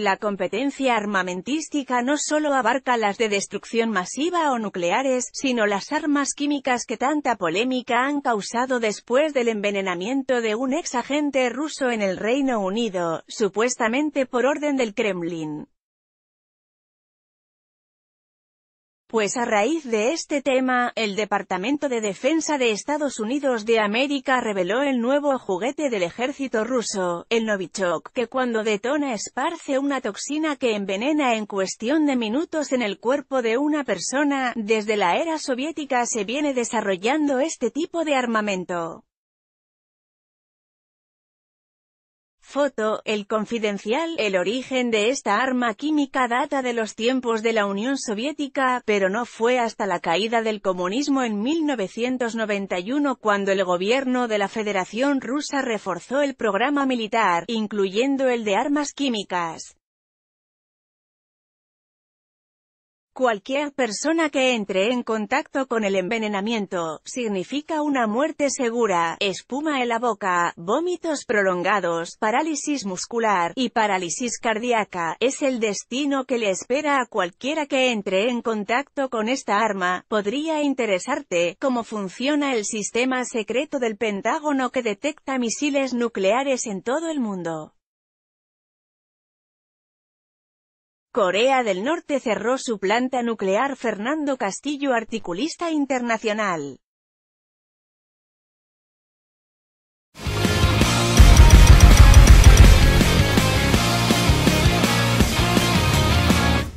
La competencia armamentística no solo abarca las de destrucción masiva o nucleares, sino las armas químicas que tanta polémica han causado después del envenenamiento de un ex agente ruso en el Reino Unido, supuestamente por orden del Kremlin. Pues a raíz de este tema, el Departamento de Defensa de Estados Unidos de América reveló el nuevo juguete del ejército ruso, el Novichok, que cuando detona esparce una toxina que envenena en cuestión de minutos en el cuerpo de una persona. Desde la era soviética se viene desarrollando este tipo de armamento. Foto, El Confidencial, el origen de esta arma química data de los tiempos de la Unión Soviética, pero no fue hasta la caída del comunismo en 1991 cuando el gobierno de la Federación Rusa reforzó el programa militar, incluyendo el de armas químicas. Cualquier persona que entre en contacto con el envenenamiento, significa una muerte segura, espuma en la boca, vómitos prolongados, parálisis muscular, y parálisis cardíaca, es el destino que le espera a cualquiera que entre en contacto con esta arma. Podría interesarte, cómo funciona el sistema secreto del Pentágono que detecta misiles nucleares en todo el mundo. Corea del Norte cerró su planta nuclear Fernando Castillo articulista internacional